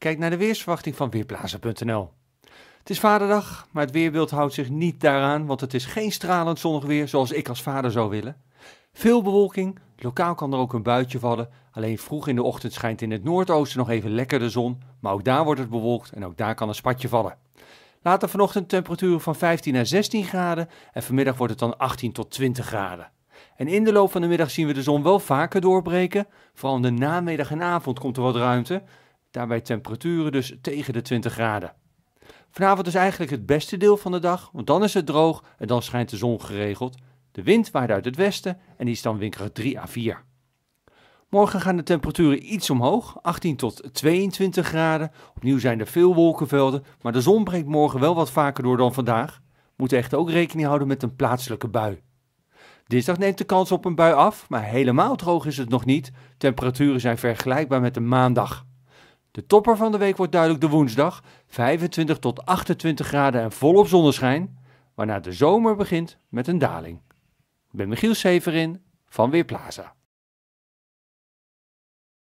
Kijk naar de weersverwachting van weerblazen.nl. Het is vaderdag, maar het weerbeeld houdt zich niet daaraan, want het is geen stralend zonnig weer zoals ik als vader zou willen. Veel bewolking, lokaal kan er ook een buitje vallen. Alleen vroeg in de ochtend schijnt in het noordoosten nog even lekker de zon, maar ook daar wordt het bewolkt en ook daar kan een spatje vallen. Later vanochtend temperaturen van 15 naar 16 graden en vanmiddag wordt het dan 18 tot 20 graden. En in de loop van de middag zien we de zon wel vaker doorbreken. Vooral in de namiddag en avond komt er wat ruimte. Daarbij temperaturen dus tegen de 20 graden. Vanavond is eigenlijk het beste deel van de dag, want dan is het droog en dan schijnt de zon geregeld. De wind waait uit het westen en die is dan winkelig 3 à 4. Morgen gaan de temperaturen iets omhoog, 18 tot 22 graden. Opnieuw zijn er veel wolkenvelden, maar de zon breekt morgen wel wat vaker door dan vandaag. Moeten echt ook rekening houden met een plaatselijke bui. Dinsdag neemt de kans op een bui af, maar helemaal droog is het nog niet. Temperaturen zijn vergelijkbaar met de maandag. De topper van de week wordt duidelijk de woensdag, 25 tot 28 graden en volop zonneschijn, waarna de zomer begint met een daling. Ik ben Michiel Severin van Weerplaza.